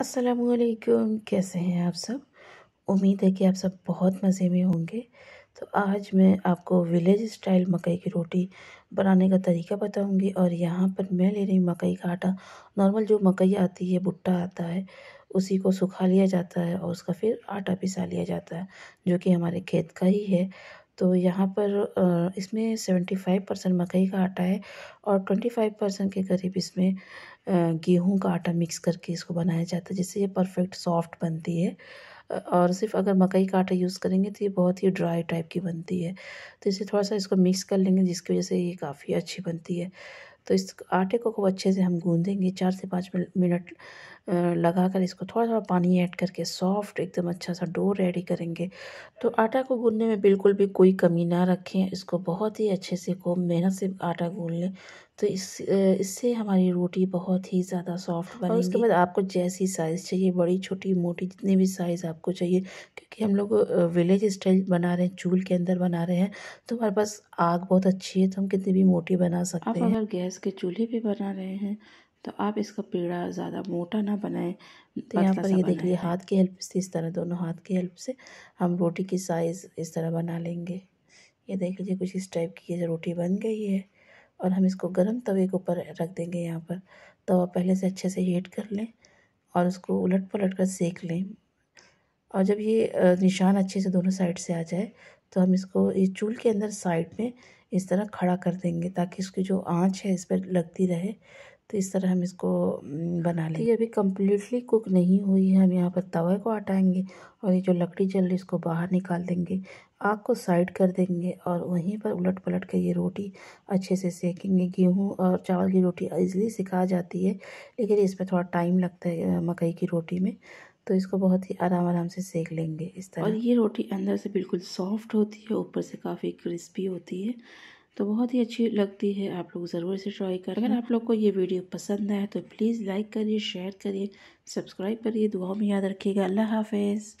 असलकुम कैसे हैं आप सब उम्मीद है कि आप सब बहुत मज़े में होंगे तो आज मैं आपको विलेज स्टाइल मकई की रोटी बनाने का तरीका बताऊंगी और यहाँ पर मैं ले रही हूँ मकई का आटा नॉर्मल जो मकई आती है भुट्टा आता है उसी को सुखा लिया जाता है और उसका फिर आटा पिसा लिया जाता है जो कि हमारे खेत का ही है तो यहाँ पर इसमें सेवेंटी फाइव परसेंट मकई का आटा है और ट्वेंटी फाइव परसेंट के करीब इसमें गेहूं का आटा मिक्स करके इसको बनाया जाता है जिससे ये परफेक्ट सॉफ्ट बनती है और सिर्फ अगर मकई का आटा यूज़ करेंगे तो ये बहुत ही ड्राई टाइप की बनती है तो इसे थोड़ा सा इसको मिक्स कर लेंगे जिसकी वजह से ये काफ़ी अच्छी बनती है तो इस आटे को खूब अच्छे से हम गूंदेंगे चार से पाँच मिनट लगा कर इसको थोड़ा थोड़ा पानी ऐड करके सॉफ्ट एकदम अच्छा सा डो रेडी करेंगे तो आटा को गूंदने में बिल्कुल भी कोई कमी ना रखें इसको बहुत ही अच्छे से खूब मेहनत से आटा गूँ लें तो इस इससे हमारी रोटी बहुत ही ज़्यादा सॉफ्ट बनेगी और उसके बाद आपको जैसी साइज़ चाहिए बड़ी छोटी मोटी जितनी भी साइज़ आपको चाहिए क्योंकि हम लोग विलेज स्टाइल बना रहे हैं चूल्ह के अंदर बना रहे हैं तो हमारे पास आग बहुत अच्छी है तो हम कितनी भी मोटी बना सकते आप हैं अगर गैस के चूल्हे पर बना रहे हैं तो आप इसका पेड़ा ज़्यादा मोटा ना बनाएं तो यहाँ पर ये देखिए हाथ की हेल्प से इस तरह दोनों हाथ की हेल्प से हम रोटी की साइज़ इस तरह बना लेंगे ये देख लीजिए कुछ इस टाइप की ये रोटी बन गई है और हम इसको गर्म तवे के ऊपर रख देंगे यहाँ पर तवा पहले से अच्छे से हीट कर लें और उसको उलट पलट कर सेक लें और जब ये निशान अच्छे से दोनों साइड से आ जाए तो हम इसको इस चूल के अंदर साइड में इस तरह खड़ा कर देंगे ताकि इसकी जो आंच है इस पर लगती रहे तो इस तरह हम इसको बना तो लेंगे ये अभी कम्प्लीटली कुक नहीं हुई है हम यहाँ पर तवे को हटाएंगे और ये जो लकड़ी जल रही इसको बाहर निकाल देंगे आग को साइड कर देंगे और वहीं पर उलट पलट कर ये रोटी अच्छे से सेकेंगे गेहूँ और चावल की रोटी इजली सिखा जाती है लेकिन इसमें थोड़ा टाइम लगता है मकई की रोटी में तो इसको बहुत ही आराम आराम से सेक लेंगे इस तरह और ये रोटी अंदर से बिल्कुल सॉफ्ट होती है ऊपर से काफ़ी क्रिस्पी होती है तो बहुत ही अच्छी लगती है आप लोग ज़रूर इसे ट्राई करें अगर आप लोग को ये वीडियो पसंद आए तो प्लीज़ लाइक करिए शेयर करिए सब्सक्राइब करिए दुआ में याद रखिएगा अल्लाह हाफिज़